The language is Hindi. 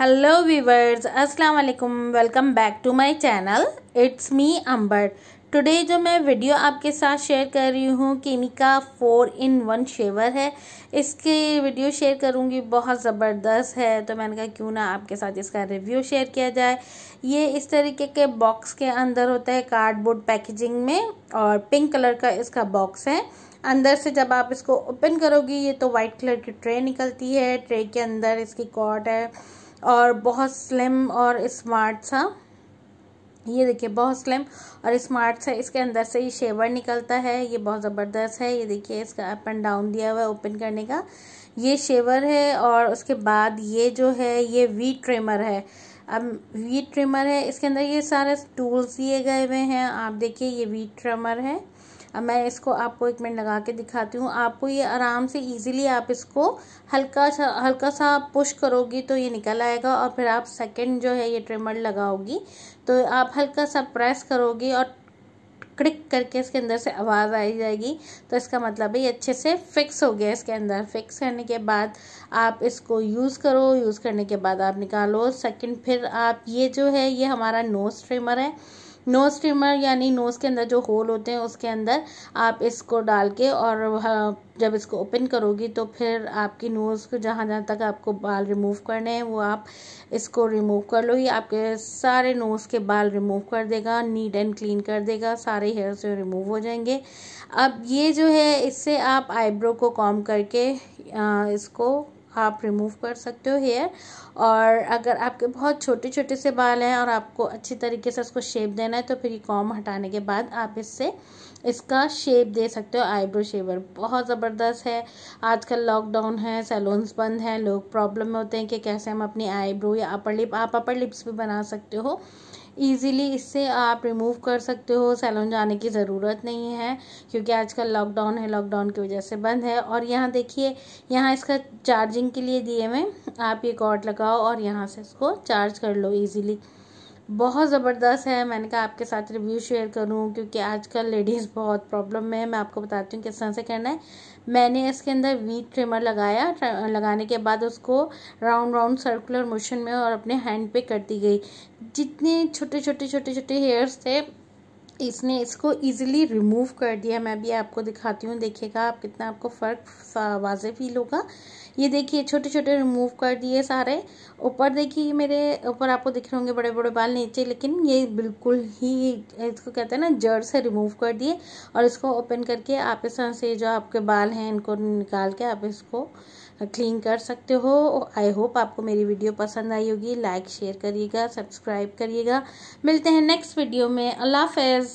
हेलो वीवर्स अस्सलाम वालेकुम welcome back to my channel it's me Ambar today जो मैं वीडियो आपके साथ शेयर कर रही हूँ केमिका फोर इन वन शेवर है इसकी वीडियो शेयर करूँगी बहुत ज़बरदस्त है तो मैंने कहा क्यों ना आपके साथ इसका रिव्यू शेयर किया जाए ये इस तरीके के बॉक्स के अंदर होता है कार्डबोर्ड पैकेजिंग में और पिंक कलर का इसका बॉक्स है अंदर से जब आप इसको ओपन करोगी ये तो वाइट कलर की ट्रे निकलती है ट्रे के अंदर इसकी कॉट है और बहुत स्लिम और स्मार्ट सा ये देखिए बहुत स्लिम और स्मार्ट सा इसके अंदर से ये शेवर निकलता है ये बहुत ज़बरदस्त है ये देखिए इसका अप एंड डाउन दिया हुआ है ओपन करने का ये शेवर है और उसके बाद ये जो है ये वी ट्रिमर है अब वी ट्रिमर है इसके अंदर ये सारे टूल्स दिए गए हुए हैं आप देखिए ये वी ट्रिमर है अब मैं इसको आपको एक मिनट लगा के दिखाती हूँ आपको ये आराम से इजीली आप इसको हल्का सा हल्का सा पुश करोगी तो ये निकल आएगा और फिर आप सेकंड जो है ये ट्रिमर लगाओगी तो आप हल्का सा प्रेस करोगी और क्लिक करके इसके अंदर से आवाज़ आई जाएगी तो इसका मतलब है ये अच्छे से फिक्स हो गया इसके अंदर फिक्स करने के बाद आप इसको यूज़ करो यूज़ करने के बाद आप निकालो सेकंड फिर आप ये जो है ये हमारा नोज ट्रिमर है नोज ट्रिमर यानी नोज़ के अंदर जो होल होते हैं उसके अंदर आप इसको डाल के और जब इसको ओपन करोगी तो फिर आपकी नोज़ को जहाँ जहाँ तक आपको बाल रिमूव करने हैं वो आप इसको रिमूव कर लो ये आपके सारे नोज़ के बाल रिमूव कर देगा नीट एंड क्लीन कर देगा सारे हेयर से रिमूव हो जाएंगे अब ये जो है इससे आप आईब्रो को कॉम करके आ, इसको आप रिमूव कर सकते हो हेयर और अगर आपके बहुत छोटे छोटे से बाल हैं और आपको अच्छी तरीके से उसको शेप देना है तो फिर ये कॉम हटाने के बाद आप इससे इसका शेप दे सकते हो आईब्रो शेवर बहुत ज़बरदस्त है आजकल लॉकडाउन है सैलून्स बंद हैं लोग प्रॉब्लम में होते हैं कि कैसे हम अपनी आईब्रो या अपर लिप आप अपर लिप्स भी बना सकते हो ईज़िली इससे आप रिमूव कर सकते हो सैलून जाने की ज़रूरत नहीं है क्योंकि आजकल लॉकडाउन है लॉकडाउन की वजह से बंद है और यहाँ देखिए यहाँ इसका चार्जिंग के लिए दिए हुए आप ये कॉर्ड लगाओ और यहाँ से इसको चार्ज कर लो ईज़िली बहुत ज़बरदस्त है मैंने कहा आपके साथ रिव्यू शेयर करूं क्योंकि आजकल लेडीज़ बहुत प्रॉब्लम में है मैं आपको बताती हूँ किस तरह से करना है मैंने इसके अंदर वी ट्रिमर लगाया लगाने के बाद उसको राउंड राउंड सर्कुलर मोशन में और अपने हैंड पे दी गई जितने छोटे छोटे छोटे छोटे हेयर्स थे इसने इसको ईजिली रिमूव कर दिया मैं भी आपको दिखाती हूँ देखिएगा आप कितना आपको फ़र्क वाजे फील होगा ये देखिए छोटे छोटे रिमूव कर दिए सारे ऊपर देखिए मेरे ऊपर आपको दिख रहे होंगे बड़े बड़े बाल नीचे लेकिन ये बिल्कुल ही इसको कहते हैं ना जड़ से रिमूव कर दिए और इसको ओपन करके आप इस तरह से जो आपके बाल हैं इनको निकाल के आप इसको क्लीन कर सकते हो आई होप आपको मेरी वीडियो पसंद आई होगी लाइक शेयर करिएगा सब्सक्राइब करिएगा मिलते हैं नेक्स्ट वीडियो में अल्लाह हाफ